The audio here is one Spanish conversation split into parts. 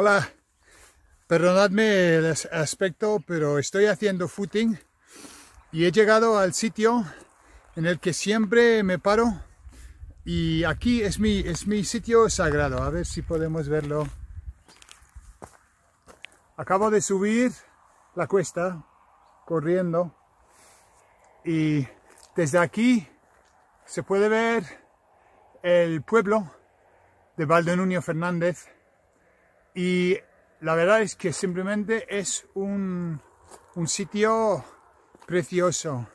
Hola, perdonadme el aspecto, pero estoy haciendo footing y he llegado al sitio en el que siempre me paro y aquí es mi, es mi sitio sagrado. A ver si podemos verlo. Acabo de subir la cuesta corriendo y desde aquí se puede ver el pueblo de Valdenunio Fernández y la verdad es que simplemente es un, sitio precioso.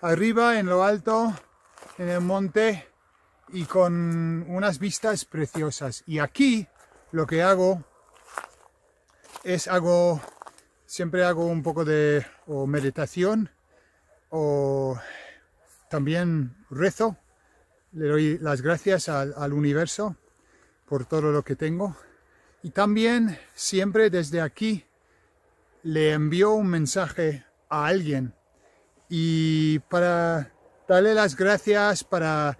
Arriba, en lo alto, en el monte y con unas vistas preciosas. Y aquí lo que hago es hago, siempre hago un poco de meditación o también rezo. Le doy las gracias al universo por todo lo que tengo. Y también siempre desde aquí le envió un mensaje a alguien y para darle las gracias, para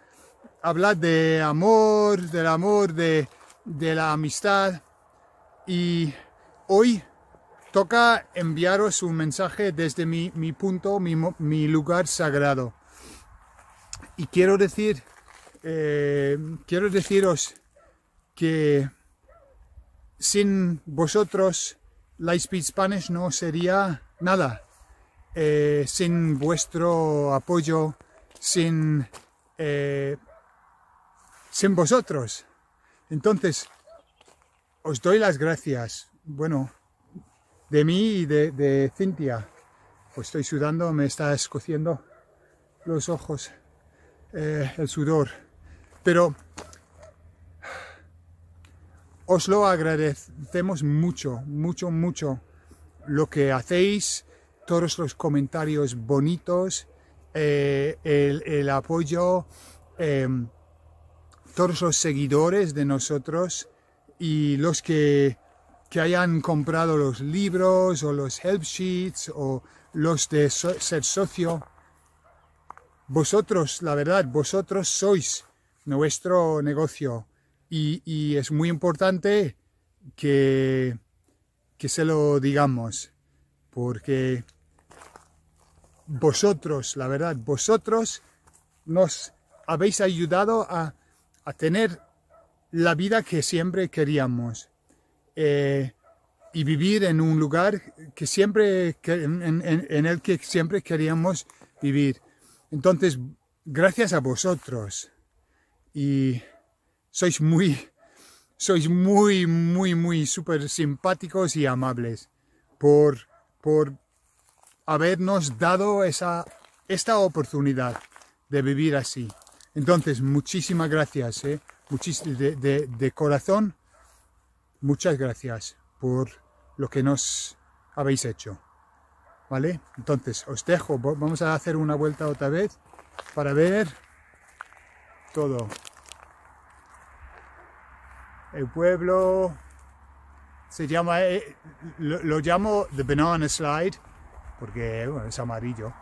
hablar de amor, del amor, de, la amistad. Y hoy toca enviaros un mensaje desde mi, punto, mi, mi, lugar sagrado. Y quiero decir, eh, quiero deciros que sin vosotros Lightspeed Spanish no sería nada. Eh, sin vuestro apoyo, sin, eh, sin vosotros. Entonces, os doy las gracias, bueno, de mí y de, de Cintia. Pues estoy sudando, me está escociendo los ojos, eh, el sudor. Pero os lo agradecemos mucho, mucho, mucho lo que hacéis, todos los comentarios bonitos, eh, el, apoyo, em, todos los seguidores de nosotros y los que, hayan comprado los libros o los help sheets o los de ser socio. Vosotros, la verdad, vosotros sois nuestro negocio. Y, es muy importante que, que se lo digamos, porque vosotros, la verdad, vosotros nos habéis ayudado a, a tener la vida que siempre queríamos eh, y vivir en un lugar que siempre, en, en, el que siempre queríamos vivir. Entonces, gracias a vosotros y sois muy, sois muy, muy, muy súper simpáticos y amables por, por habernos dado esa, esta oportunidad de vivir así. Entonces, muchísimas gracias, ¿eh? de corazón, muchas gracias por lo que nos habéis hecho. ¿Vale? Entonces, os dejo, vamos a hacer una vuelta otra vez para ver todo. El pueblo se llama, eh, lo, llamo The Banana Slide, porque es amarillo.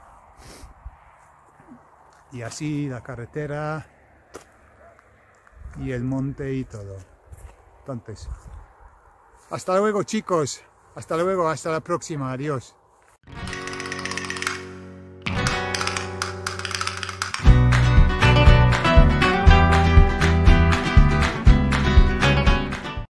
Y así la carretera y el monte y todo. Entonces, hasta luego chicos, hasta luego, hasta la próxima, adiós.